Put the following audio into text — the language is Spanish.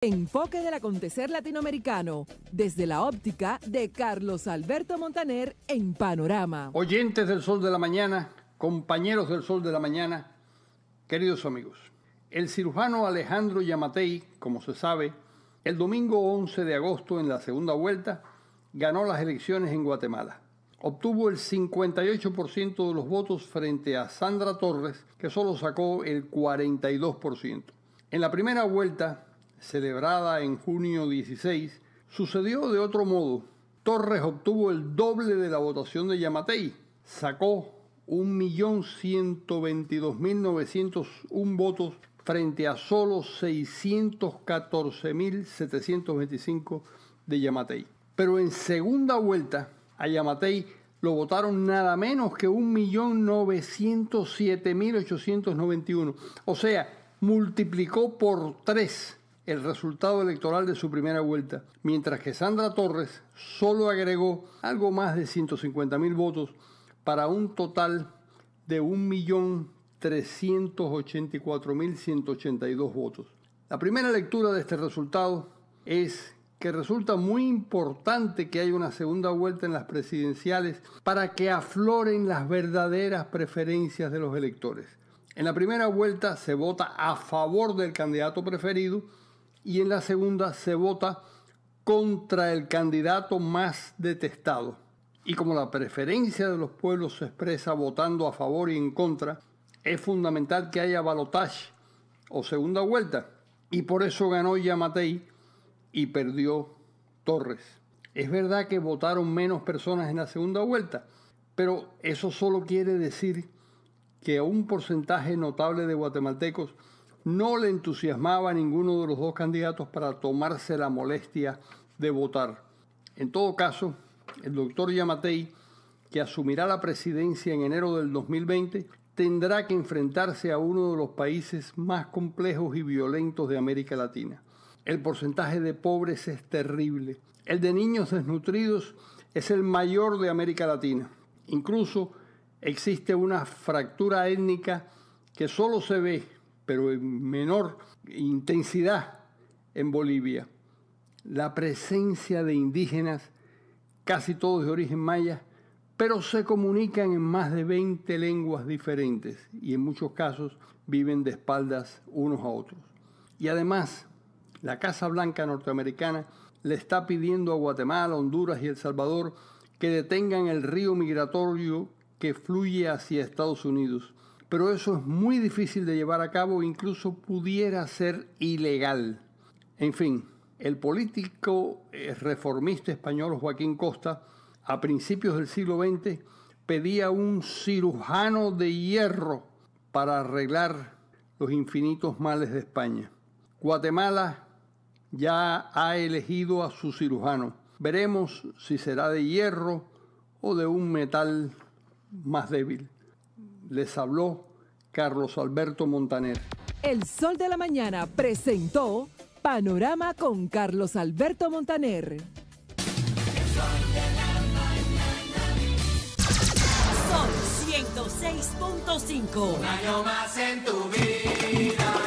Enfoque del acontecer latinoamericano, desde la óptica de Carlos Alberto Montaner en Panorama. Oyentes del Sol de la Mañana, compañeros del Sol de la Mañana, queridos amigos, el cirujano Alejandro Yamatei, como se sabe, el domingo 11 de agosto en la segunda vuelta, ganó las elecciones en Guatemala. Obtuvo el 58% de los votos frente a Sandra Torres, que solo sacó el 42%. En la primera vuelta, celebrada en junio 16, sucedió de otro modo. Torres obtuvo el doble de la votación de Yamatei. Sacó 1.122.901 votos frente a solo 614.725 de Yamatei. Pero en segunda vuelta a Yamatei lo votaron nada menos que 1.907.891. O sea, multiplicó por tres el resultado electoral de su primera vuelta, mientras que Sandra Torres solo agregó algo más de 150 mil votos para un total de 1.384.182 votos. La primera lectura de este resultado es que resulta muy importante que haya una segunda vuelta en las presidenciales para que afloren las verdaderas preferencias de los electores. En la primera vuelta se vota a favor del candidato preferido y en la segunda se vota contra el candidato más detestado. Y como la preferencia de los pueblos se expresa votando a favor y en contra, es fundamental que haya balotaje o segunda vuelta. Y por eso ganó Yamatei y perdió Torres. Es verdad que votaron menos personas en la segunda vuelta, pero eso solo quiere decir que un porcentaje notable de guatemaltecos no le entusiasmaba a ninguno de los dos candidatos para tomarse la molestia de votar. En todo caso, el doctor Yamatei, que asumirá la presidencia en enero del 2020, tendrá que enfrentarse a uno de los países más complejos y violentos de América Latina. El porcentaje de pobres es terrible. El de niños desnutridos es el mayor de América Latina. Incluso existe una fractura étnica que solo se ve pero en menor intensidad en Bolivia. La presencia de indígenas, casi todos de origen maya, pero se comunican en más de 20 lenguas diferentes y en muchos casos viven de espaldas unos a otros. Y además, la Casa Blanca norteamericana le está pidiendo a Guatemala, Honduras y El Salvador que detengan el río migratorio que fluye hacia Estados Unidos pero eso es muy difícil de llevar a cabo, incluso pudiera ser ilegal. En fin, el político eh, reformista español Joaquín Costa, a principios del siglo XX, pedía un cirujano de hierro para arreglar los infinitos males de España. Guatemala ya ha elegido a su cirujano. Veremos si será de hierro o de un metal más débil. Les habló Carlos Alberto Montaner. El Sol de la Mañana presentó Panorama con Carlos Alberto Montaner. Son 106.5.